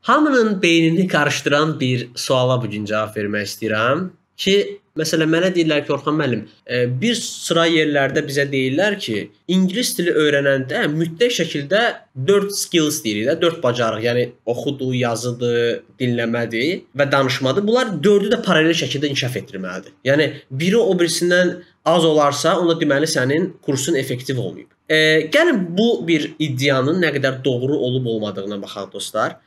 Hamının beynini qarışdıran bir suala bu gün cavab vermək istəyirəm ki, Məsələn, mənə deyirlər ki, Orxan müəllim, e, bir sıra yerlərdə bizə deyirlər ki, ingilis dili öyrənəndə mütləq şəkildə 4 skills deyirik də, 4 bacarıq, yəni oxudu, yazıdır, dinləmədir və danışmadır. Bunlar dördü də paralel şəkildə inkişaf etdirməlidir. Yəni biri o birisindən az olarsa, onda deməli sənin kursun effektiv olmayıb. E, gəlin bu bir iddianın nə qədər doğru olub olmadığına baxaq dostlar.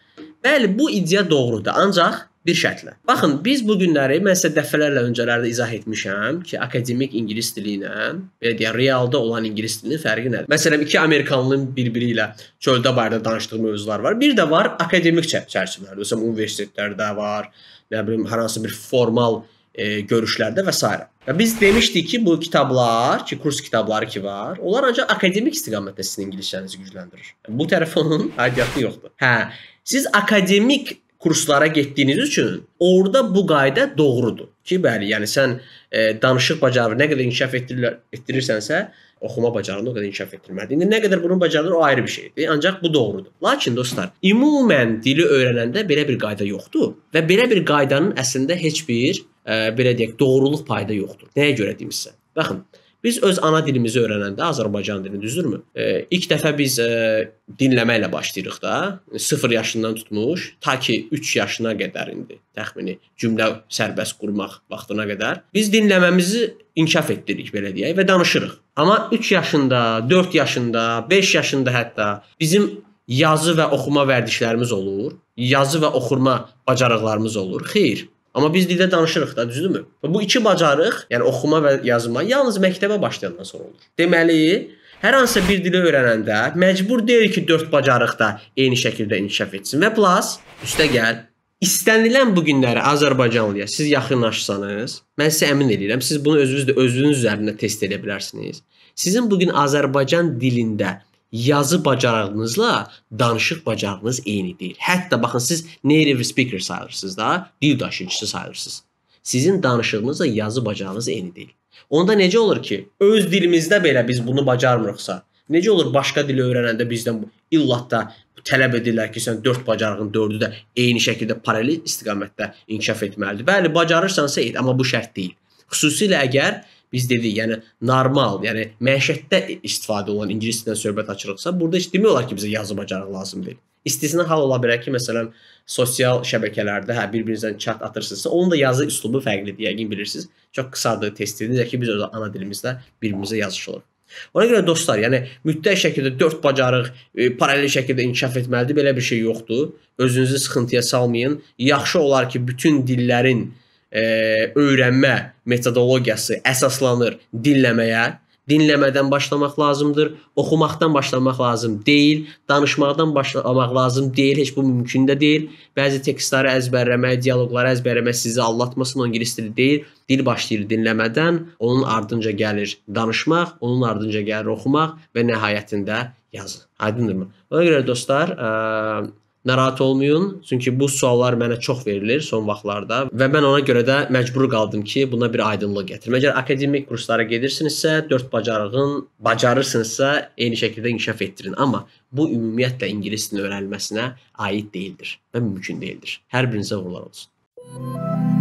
Bəli, bu iddia doğrudur, ancaq bir şərtlə. Baxın, biz bu günləri mən sizə dəfələrlə öncələrdə izah etmişəm ki, akademik ingilis dili ilə, belə deyək, realda olan ingilis dilinin fərqi nədir? Məsələn, iki amerikanlının bir-biri ilə çöldə barədə danışdığı mövzular var. Bir də var akademik çərçivələrdə, məsələn, universitetlərdə var, nə bilim, hər hansı bir formal e, görüşlərdə və s. Və biz demişdik ki, bu kitablar, ki kurs kitabları ki var, onlar ancaq akademik istiqamətdə sizin ingiliscənizi gücləndirir. Bu tərəf onun aidiyyəti yoxdur. Hə, siz akademik kurslara getdiyiniz üçün orada bu qayda doğrudur. Ki bəli, yəni sən e, danışıq bacarığı nə qədər inkişaf etdirirlər, etdirirsənsə, oxuma bacarığını o qədər inkişaf etdirmədiyin. Nə qədər bunu bacarır o ayrı bir şeydir. Ancaq bu doğrudur. Lakin dostlar, ümumən dili öyrənəndə belə bir qayda yoxdur və belə bir qaydanın əslində heç bir ə, belə deyək, doğruluq payda yoxdur. Nəyə görə demişsə. Baxın, biz öz ana dilimizi öyrənəndə Azərbaycan dilini düzdürmü? E, ilk dəfə biz e, dinləməklə başlayırıq da. 0 yaşından tutmuş ta ki 3 yaşına qədər indi təxmini cümlə sərbəst qurmaq vaxtına qədər biz dinləməmizi inkişaf etdiririk belə deyək və danışırıq. Amma 3 yaşında, 4 yaşında, 5 yaşında hətta bizim yazı və oxuma vərdişlərimiz olur, yazı və oxuma bacarıqlarımız olur. Xeyr, Amma biz dildə danışırıq da, düzdürmü? Və bu iki bacarıq, yəni oxuma və yazma yalnız məktəbə başlayandan sonra olur. Deməli, hər hansısa bir dili öyrənəndə məcbur deyil ki, 4 bacarıq da eyni şəkildə inkişaf etsin və plus üstəgəl İstənilən bu günləri Azərbaycanlıya siz yaxınlaşsanız, mən sizə əmin eləyirəm, siz bunu özünüz də özünüz üzərində test edə bilərsiniz. Sizin bu gün Azərbaycan dilində yazı bacarığınızla danışıq bacarığınız eyni deyil. Hətta baxın siz native speaker sayılırsınız da, dil daşıyıcısı sayılırsınız. Sizin danışığınızla yazı bacarığınız eyni deyil. Onda necə olur ki, öz dilimizdə belə biz bunu bacarmırıqsa, necə olur başqa dil öyrənəndə bizdən bu illatda tələb edirlər ki, sən 4 bacarığın 4-ü də eyni şəkildə paralel istiqamətdə inkişaf etməlidir. Bəli, bacarırsansa et, amma bu şərt deyil. Xüsusilə əgər biz dedik, yəni normal, yəni məişətdə istifadə olunan ingilis dilindən söhbət açırıqsa, burada heç demək olar ki, bizə yazı bacarığı lazım deyil. İstisna hal ola bilər ki, məsələn, sosial şəbəkələrdə hə bir-birinizdən çat atırsınızsa, onun da yazı üslubu fərqlidir, yəqin bilirsiniz. Çox qısadır testiniz, ki biz öz ana dilimizdə bir-birimizə yazışırıq. Ona görə dostlar, yəni mütləq şəkildə 4 bacarıq e, paralel şəkildə inkişaf etməlidir. Belə bir şey yoxdur. Özünüzü sıxıntıya salmayın. Yaxşı olar ki, bütün dillərin e, öyrənmə metodologiyası əsaslanır dinləməyə. Dinləmədən başlamaq lazımdır. Oxumaqdan başlamaq lazım deyil. Danışmaqdan başlamaq lazım deyil. Heç bu mümkün də deyil. Bəzi tekstləri əzbərləmək, dialoqları əzbərləmək sizi aldatmasın, o ingilis dili deyil. Dil başlayır dinləmədən, onun ardınca gəlir danışmaq, onun ardınca gəlir oxumaq və nəhayətində yazı. Aydındırmı? Ona görə dostlar, ə, e, Narahat olmayın, çünki bu suallar mənə çox verilir son vaxtlarda və mən ona görə də məcbur qaldım ki, buna bir aydınlıq gətirim. Əgər akademik kurslara gedirsinizsə, 4 bacarığın bacarırsınızsa, eyni şəkildə inkişaf etdirin, amma bu ümumiyyətlə ingilis dilinin öyrənilməsinə aid deyildir və mümkün deyildir. Hər birinizə uğurlar olsun. Müzik